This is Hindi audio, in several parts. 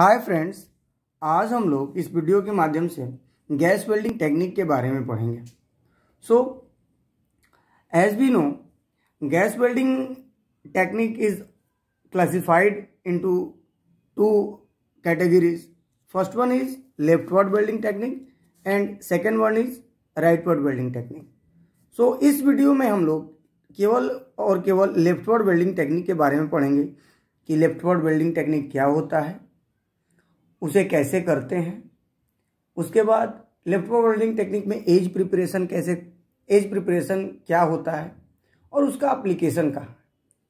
हाय फ्रेंड्स आज हम लोग इस वीडियो के माध्यम से गैस वेल्डिंग टेक्निक के बारे में पढ़ेंगे so as we know gas welding technique is classified into two one is leftward leftward technique and and one is rightward welding technique so इस वीडियो में हम लोग केवल और केवल लेफ्टवर्ड वेल्डिंग टेक्निक के बारे में पढ़ेंगे कि लेफ्टवर्ड वेल्डिंग टेक्निक क्या होता है उसे कैसे करते हैं उसके बाद लेफ्ट ओवर टेक्निक में एज प्रिपरेशन कैसे एज प्रिपरेशन क्या होता है और उसका अप्लीकेशन कहाँ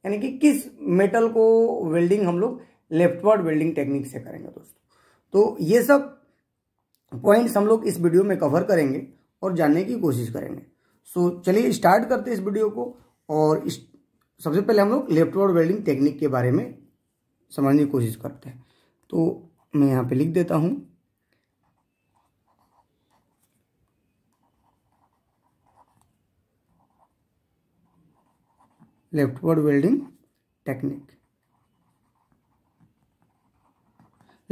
यानी कि किस मेटल को वेल्डिंग हम लोग लेफ्टवर्ड वेल्डिंग टेक्निक से करेंगे दोस्तों तो ये सब पॉइंट्स हम लोग इस वीडियो में कवर करेंगे और जानने की कोशिश करेंगे सो so, चलिए स्टार्ट करते हैं इस वीडियो को और सबसे पहले हम लोग लेफ्टवर्ड वेल्डिंग टेक्निक के बारे में समझने की कोशिश करते हैं तो मैं यहाँ पे लिख देता हूँ leftward welding technique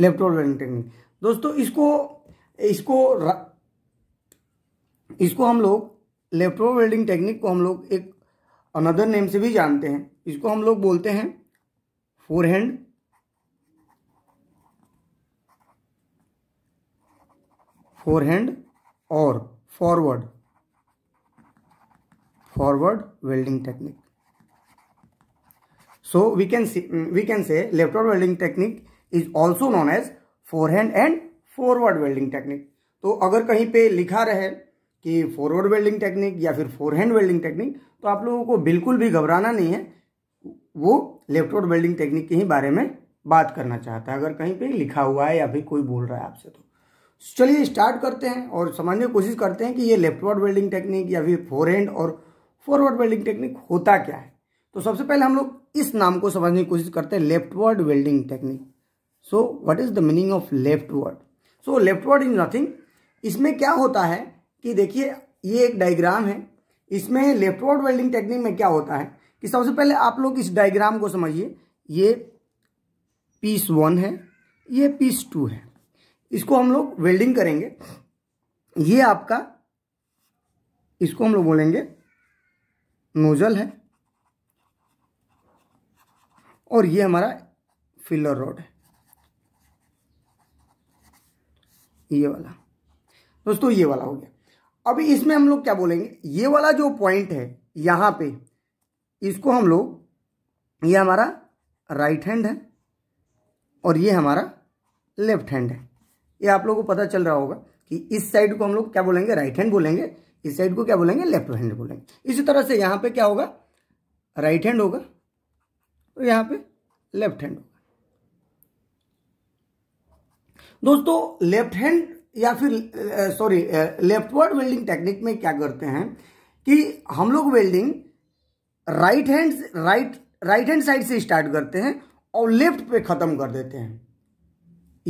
leftward welding technique दोस्तों इसको इसको इसको हम लोग लेफ्टवर्ड वेल्डिंग टेक्निक को हम लोग एक अनदर नेम से भी जानते हैं इसको हम लोग बोलते हैं फोर हैंड फोरहैंड और forward forward welding technique so we can see mm, we can say leftward welding technique is also known as forehand and forward welding technique तो अगर कहीं पे लिखा रहे कि फॉरवर्ड वेल्डिंग टेक्निक या फिर फोरहैंड वेल्डिंग टेक्निक तो आप लोगों को बिल्कुल भी घबराना नहीं है वो लेफ्टवर्ड वेल्डिंग टेक्निक के ही बारे में बात करना चाहता है अगर कहीं पे लिखा हुआ है या फिर कोई बोल रहा है आपसे तो चलिए स्टार्ट करते हैं और समझने की कोशिश करते हैं कि ये लेफ्टवर्ड वेल्डिंग टेक्निक या फिर हैंड और फॉरवर्ड वेल्डिंग टेक्निक होता क्या है तो सबसे पहले हम लोग इस नाम को समझने की कोशिश करते हैं leftward welding technique so what is the meaning of leftward so leftward is nothing इसमें क्या होता है कि देखिए ये एक डायग्राम है इसमें लेफ्टवर्ड वेल्डिंग टेक्निक में क्या होता है कि सबसे पहले आप लोग इस डायग्राम को समझिए ये पीस वन है ये पीस टू है इसको हम लोग वेल्डिंग करेंगे ये आपका इसको हम लोग बोलेंगे नोजल है और ये हमारा फिलर रोड है ये वाला दोस्तों ये वाला हो गया अभी इसमें हम लोग क्या बोलेंगे ये वाला जो पॉइंट है यहां पे इसको हम लोग ये हमारा राइट हैंड है और ये हमारा लेफ्ट हैंड है ये आप लोगों को पता चल रहा होगा कि इस साइड को हम लोग क्या बोलेंगे राइट हैंड बोलेंगे इस साइड को क्या बोलेंगे लेफ्ट हैंड बोलेंगे इसी तरह से यहां पे क्या होगा राइट हैंड होगा और तो यहां पे लेफ्ट हैंड होगा दोस्तों लेफ्ट हैंड या फिर सॉरी लेफ्टवर्ड वेल्डिंग टेक्निक में क्या करते हैं कि हम लोग welding right hand right right hand side से स्टार्ट करते हैं और लेफ्ट पे खत्म कर देते हैं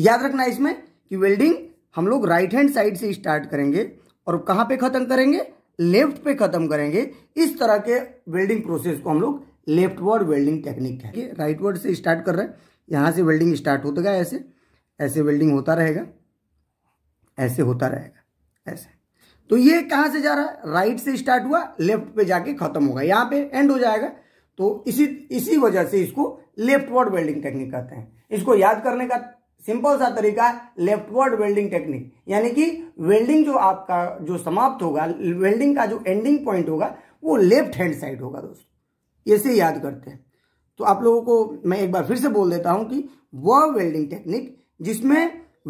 याद रखना इसमें कि वेल्डिंग हम लोग राइट हैंड साइड से स्टार्ट करेंगे और कहाँ पे ख़त्म करेंगे लेफ्ट पे ख़त्म करेंगे इस तरह के वेल्डिंग प्रोसेस को हम लोग लेफ्ट वर्ड वेल्डिंग टेक्निक कहेंगे राइट वर्ड से स्टार्ट कर रहे हैं यहाँ से वेल्डिंग स्टार्ट होता गया ऐसे ऐसे वेल्डिंग होता रहेगा ऐसे होता रहेगा ऐसे तो ये कहाँ से जा रहा है राइट से स्टार्ट हुआ लेफ्ट पे जाके खत्म होगा यहाँ पे एंड हो जाएगा तो इसी इसी वजह से इसको लेफ्ट वर्ड वेल्डिंग टेक्निक कहते हैं इसको याद करने का सिंपल सा तरीका लेफ्टवर्ड वेल्डिंग टेक्निक यानी कि वेल्डिंग जो आपका जो समाप्त होगा वेल्डिंग का जो एंडिंग पॉइंट होगा वो लेफ्ट हैंड साइड होगा दोस्तों इसे याद करते हैं तो आप लोगों को मैं एक बार फिर से बोल देता हूं कि वह वेल्डिंग टेक्निक जिसमें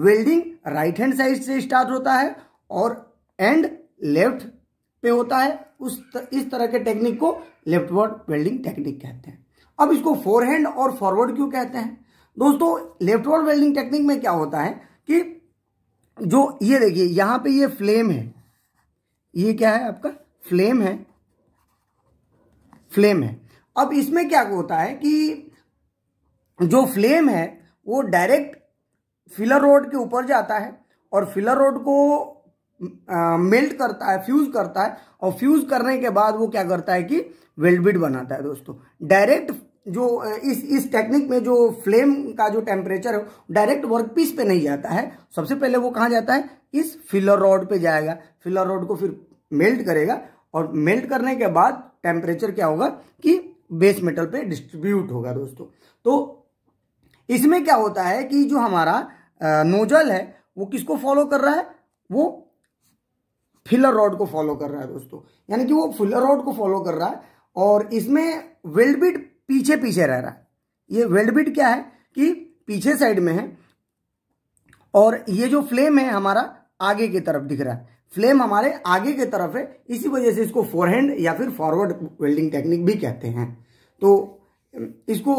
वेल्डिंग राइट हैंड साइड से स्टार्ट होता है और एंड लेफ्ट पे होता है उस त, इस तरह के टेक्निक को लेफ्टवर्ड वेल्डिंग टेक्निक कहते हैं अब इसको फोरहैंड और फॉरवर्ड क्यों कहते हैं दोस्तों लेफ्ट वॉल वेल्डिंग टेक्निक में क्या होता है कि जो ये देखिए यहां पे ये फ्लेम है ये क्या है आपका फ्लेम है फ्लेम है अब इसमें क्या होता है कि जो फ्लेम है वो डायरेक्ट फिलर रोड के ऊपर जाता है और फिलर रोड को मेल्ट मेल्ट करता है फ्यूज करता है और फ्यूज करने के बाद वो क्या करता है कि वेल्डबिट बनाता है दोस्तों डायरेक्ट जो इस इस टेक्निक में जो फ्लेम का जो टेम्परेचर है डायरेक्ट वर्कपीस पे नहीं जाता है सबसे पहले वो कहाँ जाता है इस फिलर रॉड पे जाएगा फिलर रॉड को फिर मेल्ट करेगा और मेल्ट करने के बाद टेम्परेचर क्या होगा कि बेस मेटल पे डिस्ट्रीब्यूट होगा दोस्तों तो इसमें क्या होता है कि जो हमारा नोजल है वो किसको फॉलो कर रहा है वो फिलर रॉड को फॉलो कर रहा है दोस्तों यानी कि वो फिलर रॉड को फॉलो कर रहा है और इसमें वेल्डबिट पीछे पीछे रह रहा है ये वेल्ड बिट क्या है कि पीछे साइड में है और ये जो फ्लेम है हमारा आगे की तरफ दिख रहा है फ्लेम हमारे आगे की तरफ है इसी वजह से इसको फोरहैंड या फिर फॉरवर्ड वेल्डिंग टेक्निक भी कहते हैं तो इसको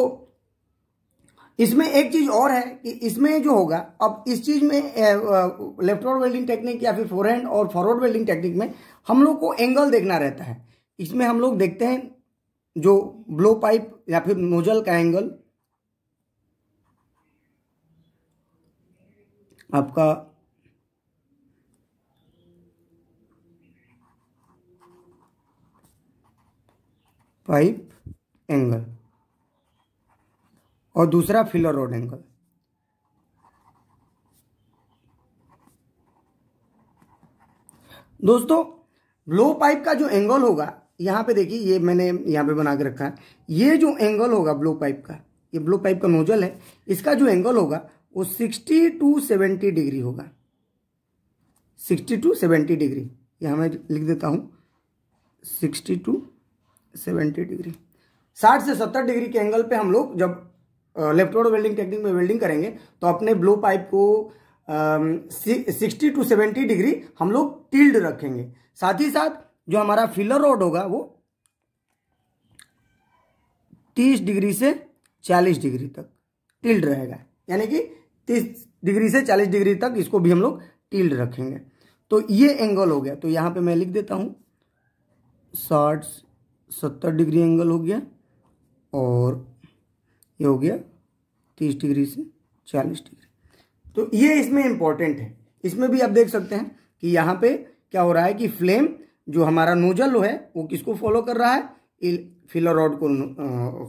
इसमें एक चीज और है कि इसमें जो होगा अब इस चीज में लेफ्टवर्ड वेल्डिंग टेक्निक या फिर फोरहैंड और फॉरवर्ड वेल्डिंग टेक्निक में हम लोग को एंगल देखना रहता है इसमें हम लोग देखते हैं जो ब्लो पाइप या फिर नोजल का एंगल आपका पाइप एंगल और दूसरा फिलर रोड एंगल दोस्तों ब्लो पाइप का जो एंगल होगा यहाँ पे देखिए ये मैंने यहाँ पे बना के रखा है ये जो एंगल होगा ब्लू पाइप का ये ब्लू पाइप का नोजल है इसका जो एंगल होगा वो सिक्सटी टू सेवेंटी डिग्री होगा सिक्सटी टू सेवेंटी डिग्री यहाँ मैं लिख देता हूँ सिक्सटी टू सेवेंटी डिग्री साठ से सत्तर डिग्री के एंगल पे हम लोग जब लेफ्टवर्ड वेल्डिंग टेक्निक में वेल्डिंग करेंगे तो अपने ब्लू पाइप को सिक्सटी टू सेवेंटी डिग्री हम लोग टिल्ड रखेंगे साथ ही साथ जो हमारा फिलर रोड होगा वो तीस डिग्री से चालीस डिग्री तक टिल्ड रहेगा यानी कि तीस डिग्री से चालीस डिग्री तक इसको भी हम लोग टिल्ड रखेंगे तो ये एंगल हो गया तो यहाँ पे मैं लिख देता हूँ साठ सत्तर डिग्री एंगल हो गया और ये हो गया तीस डिग्री से चालीस डिग्री तो ये इसमें इम्पॉर्टेंट है इसमें भी आप देख सकते हैं कि यहाँ पे क्या हो रहा है कि फ्लेम जो हमारा नोजल है वो किसको फॉलो कर रहा है फिलर रॉड को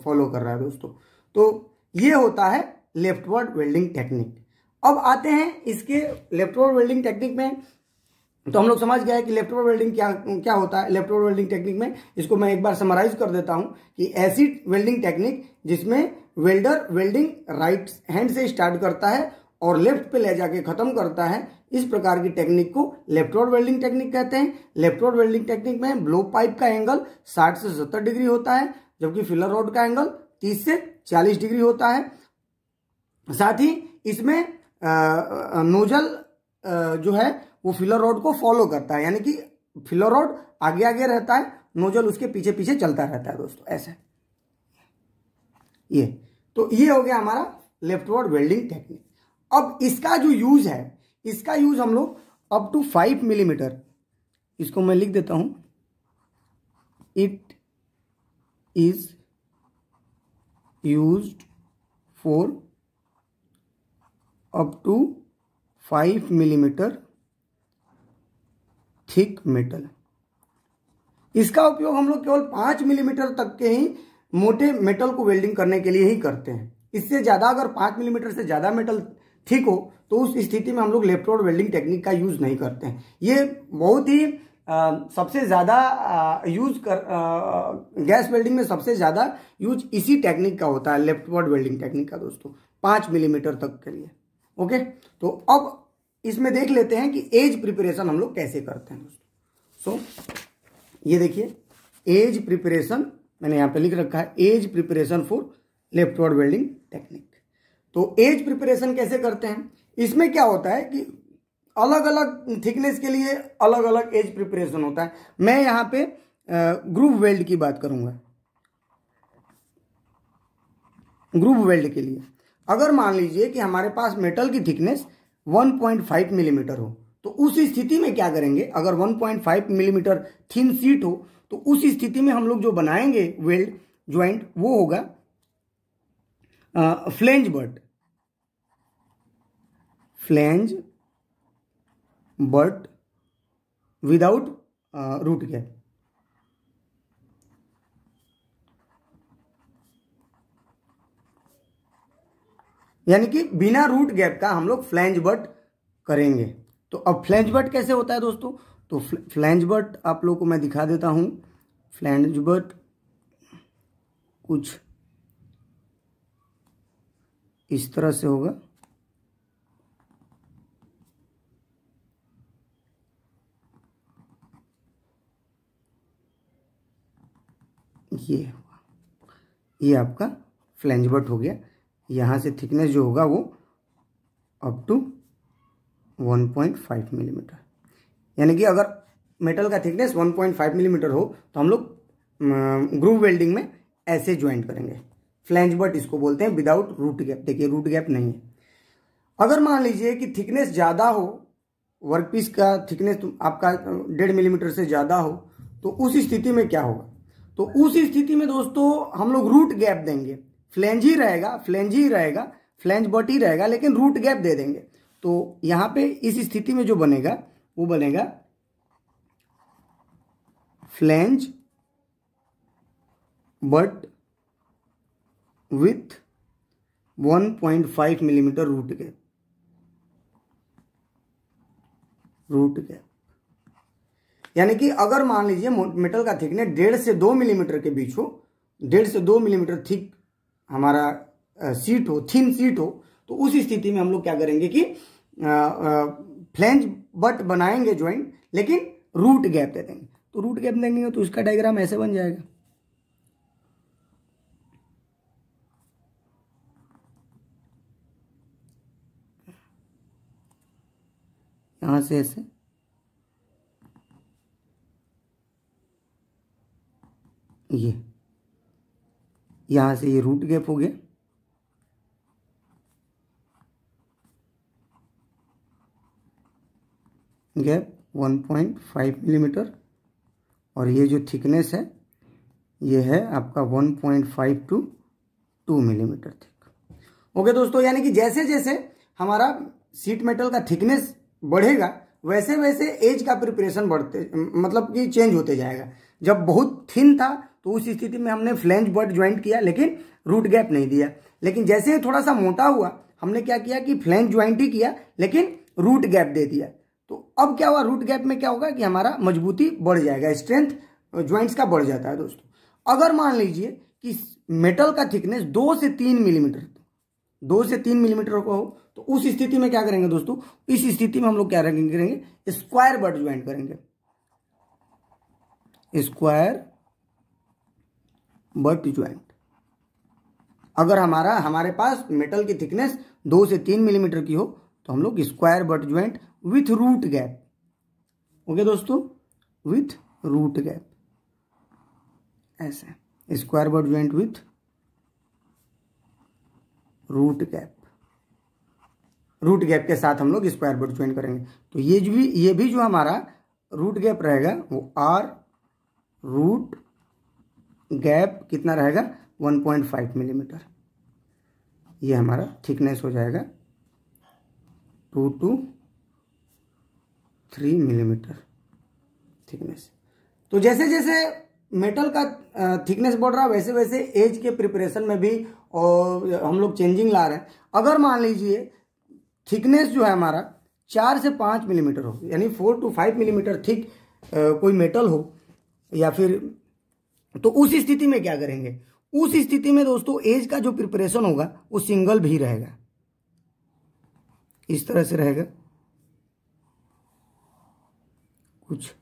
फॉलो कर रहा है दोस्तों तो ये होता है लेफ्टवर्ड वेल्डिंग टेक्निक अब आते हैं इसके लेफ्टवर्ड वेल्डिंग टेक्निक में तो हम लोग समझ गए कि लेफ्टवर्ड वेल्डिंग क्या क्या होता है लेफ्टवर्ड वेल्डिंग टेक्निक में इसको मैं एक बार समराइज कर देता हूं कि ऐसी वेल्डिंग टेक्निक जिसमें वेल्डर वेल्डिंग राइट हैंड से स्टार्ट करता है और लेफ्ट पे ले जाके खत्म करता है इस प्रकार की टेक्निक को लेफ्टवर्ड वेल्डिंग टेक्निक कहते हैं लेफ्टवर्ड वेल्डिंग टेक्निक में ब्लो पाइप का एंगल 60 से 70 डिग्री होता है जबकि फिलर रोड का एंगल 30 से 40 डिग्री होता है साथ ही इसमें नोजल जो है वो फिलर रोड को फॉलो करता है यानी कि फिलर रोड आगे आगे रहता है नोजल उसके पीछे पीछे चलता रहता है दोस्तों ऐसा ये तो ये हो गया हमारा लेफ्टवर्ड वेल्डिंग टेक्निक अब इसका जो यूज है इसका यूज हम लोग अप टू फाइव मिलीमीटर इसको मैं लिख देता हूं it is use for up to five millimetre thick metal इसका उपयोग हम लोग केवल पांच मिलीमीटर तक के ही मोटे मेटल को वेल्डिंग करने के लिए ही करते हैं इससे ज़्यादा अगर पांच मिलीमीटर से ज़्यादा मेटल ठीक हो तो उस स्थिति में हम लोग लेफ्ट रोड वेल्डिंग टेक्निक का यूज़ नहीं करते हैं ये बहुत ही आ, सबसे ज़्यादा यूज कर आ, गैस वेल्डिंग में सबसे ज़्यादा यूज इसी टेक्निक का होता है लेफ्टवर्ड वेल्डिंग टेक्निक का दोस्तों पांच मिलीमीटर तक के लिए ओके तो अब इसमें देख लेते हैं कि एज प्रिपरेशन हम लोग कैसे करते हैं दोस्तों सो so, ये देखिए एज प्रिपरेशन मैंने यहां पे लिख रखा है edge preparation for leftward welding technique तो एज प्रिपरेशन कैसे करते हैं इसमें क्या होता है कि अलग अलग थिकनेस के लिए अलग अलग एज प्रिपरेशन होता है मैं यहां पे ग्रुप वेल्ड की बात करूंगा ग्रुप वेल्ड के लिए अगर मान लीजिए कि हमारे पास मेटल की थिकनेस 1.5 मिलीमीटर mm हो तो उस स्थिति में क्या करेंगे अगर 1.5 मिलीमीटर थिन सीट हो तो उस स्थिति में हम लोग जो बनाएंगे वेल्ड ज्वाइंट वो होगा flange butt flange butt without root gap यानी कि बिना रूट गैप का हम लोग फ्लेंज बट करेंगे तो अब फ्लेंज बट कैसे होता है दोस्तों तो फ्लेंज बट आप लोग को मैं दिखा देता हूं फ्लेंज बट कुछ इस तरह से होगा ये ये आपका फ्लैंज बट हो गया यहाँ से थिकनेस जो होगा वो अप टू 1.5 मिलीमीटर mm. यानी कि अगर मेटल का थिकनेस 1.5 मिलीमीटर mm हो तो हम लोग ग्रूव वेल्डिंग में ऐसे ज्वाइंट करेंगे फ्लैंज बट इसको बोलते हैं विदाउट रूट गैप देखिए रूट गैप नहीं है अगर मान लीजिए कि थिकनेस ज़्यादा हो वर्कपीस का थिकनेस आपका डेढ़ मिलीमीटर से ज़्यादा हो तो उस स्थिति में क्या होगा तो उस स्थिति में दोस्तों हम लोग रूट गैप देंगे फ्लैंज ही रहेगा फ्लैंज ही रहेगा फ्लैंज बट ही रहेगा लेकिन रूट गैप दे देंगे तो यहां पे इस स्थिति में जो बनेगा वो बनेगा flange butt with 1.5 millimetre root gap root gap यानी कि अगर मान लीजिए मेटल का थिकनेस डेढ़ से दो मिलीमीटर के बीच हो डेढ़ से दो मिलीमीटर थिक हमारा सीट हो थिन सीट हो तो उस स्थिति में हम लोग क्या करेंगे कि फ्लेंज बट बनाएंगे ज्वाइंट लेकिन रूट गैप दे देंगे तो रूट गैप देंगे तो उसका डायग्राम ऐसे बन जाएगा यहाँ से ऐसे ये यहाँ से ये रूट गैप हो गया गैप 1.5 मिलीमीटर और ये जो थिकनेस है ये है आपका 1.5 to two millimetre thick okay दोस्तों यानी कि जैसे जैसे हमारा सीट मेटल का थिकनेस बढ़ेगा वैसे वैसे एज का प्रिपरेशन बढ़ते मतलब कि चेंज होते जाएगा जब बहुत थिन था तो उस स्थिति में हमने फ्लेंज बर्ड ज्वाइंट किया लेकिन रूट गैप नहीं दिया लेकिन जैसे ही थोड़ा सा मोटा हुआ हमने क्या किया कि फ्लेंज ज्वाइंट ही किया लेकिन रूट गैप दे दिया तो अब क्या हुआ रूट गैप में क्या होगा कि हमारा मजबूती बढ़ जाएगा स्ट्रेंथ ज्वाइंट्स का बढ़ जाता है दोस्तों अगर मान लीजिए कि मेटल का थिकनेस दो से तीन मिलीमीटर दो से तीन मिलीमीटर का हो तो उस स्थिति में क्या करेंगे दोस्तों इस स्थिति में हम लोग क्या करेंगे स्क्वायर बट ज्वाइंट करेंगे स्क्वायर बट ज्वाइंट अगर हमारा हमारे पास मेटल की थिकनेस दो से तीन मिलीमीटर की हो तो हम लोग square butt joint with root gap okay दोस्तों विथ रूट गैप ऐसे square butt joint with root gap root gap के साथ हम लोग स्क्वायर बोर्ड ज्वाइन करेंगे तो ये जो भी ये भी जो हमारा रूट गैप रहेगा वो आर रूट गैप कितना रहेगा 1.5 मिलीमीटर ये हमारा थिकनेस हो जाएगा two to three millimetre thickness तो जैसे जैसे मेटल का थिकनेस बढ़ रहा वैसे वैसे एज के प्रिपरेशन में भी और हम लोग चेंजिंग ला रहे हैं अगर मान लीजिए थिकनेस जो है हमारा चार से पाँच मिलीमीटर हो यानी four to five millimetre thick कोई मेटल हो या फिर तो उस स्थिति में क्या करेंगे उस स्थिति में दोस्तों एज का जो प्रिपरेशन होगा वो सिंगल भी रहेगा इस तरह से रहेगा कुछ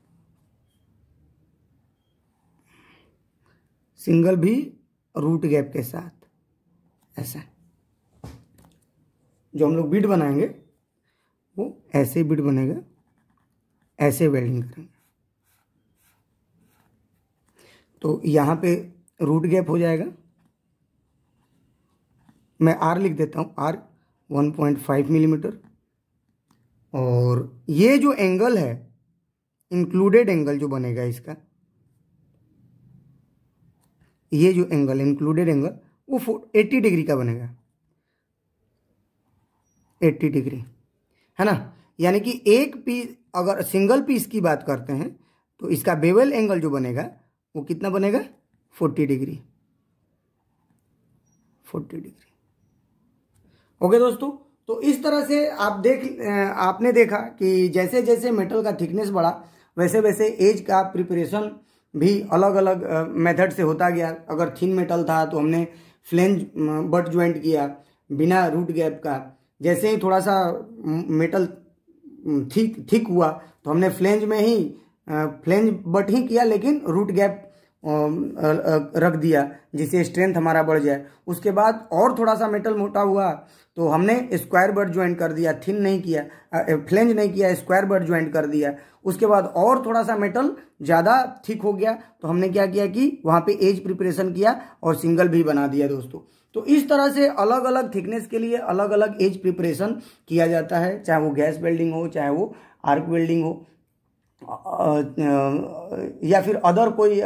सिंगल भी रूट गैप के साथ ऐसा जो हम लोग बिट बनाएंगे वो ऐसे बिट बनेगा ऐसे वेल्डिंग करेंगे तो यहाँ पे रूट गैप हो जाएगा मैं आर लिख देता हूँ आर 1.5 मिलीमीटर mm और ये जो एंगल है इंक्लूडेड एंगल जो बनेगा इसका ये जो एंगल इंक्लूडेड एंगल वो 80 डिग्री का बनेगा एट्टी डिग्री है ना यानी कि एक पीस अगर सिंगल पीस की बात करते हैं तो इसका बेवल एंगल जो बनेगा वो कितना बनेगा forty degree forty degree okay दोस्तों तो इस तरह से आप देख आपने देखा कि जैसे जैसे मेटल का थिकनेस बढ़ा वैसे वैसे एज का प्रिपरेशन भी अलग अलग मेथड से होता गया अगर थिन मेटल था तो हमने फ्लेंज बट ज्वाइंट किया बिना रूट गैप का जैसे ही थोड़ा सा मेटल ठीक ठीक हुआ तो हमने फ्लेंज में ही फ्लेंज बट ही किया लेकिन रूट गैप रख दिया जिससे स्ट्रेंथ हमारा बढ़ जाए उसके बाद और थोड़ा सा मेटल मोटा हुआ तो हमने स्क्वायर बर्ड ज्वाइंट कर दिया थिन नहीं किया फ्लेंज नहीं किया स्क्वायर बर्ड ज्वाइंट कर दिया उसके बाद और थोड़ा सा मेटल ज़्यादा थिक हो गया तो हमने क्या किया कि वहाँ पे एज प्रिपरेशन किया और सिंगल भी बना दिया दोस्तों तो इस तरह से अलग अलग थिकनेस के लिए अलग अलग एज प्रिपरेशन किया जाता है चाहे वो गैस वेल्डिंग हो चाहे वो आर्क वेल्डिंग हो या फिर अदर कोई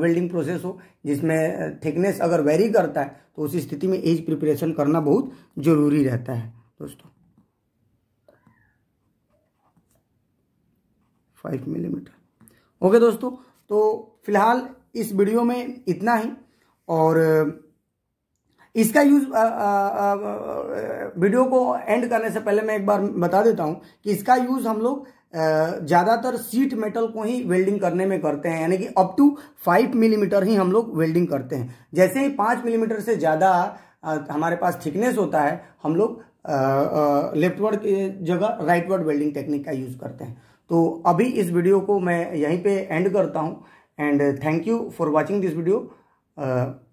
वेल्डिंग प्रोसेस हो जिसमें थिकनेस अगर वेरी करता है तो उसी स्थिति में एज प्रिपरेशन करना बहुत ज़रूरी रहता है दोस्तों फाइव मिलीमीटर ओके दोस्तों तो फिलहाल इस वीडियो में इतना ही और इसका यूज वीडियो को एंड करने से पहले मैं एक बार बता देता हूं कि इसका यूज हम लोग ज्यादातर सीट मेटल को ही वेल्डिंग करने में करते हैं यानी कि अप टू फाइव मिलीमीटर ही हम लोग वेल्डिंग करते हैं जैसे ही पांच मिलीमीटर से ज्यादा हमारे पास थिकनेस होता है हम लोग लेफ्टवर्ड की जगह राइटवर्ड वेल्डिंग टेक्निक का यूज करते हैं तो अभी इस वीडियो को मैं यहीं पे एंड करता हूँ and thank you for watching this video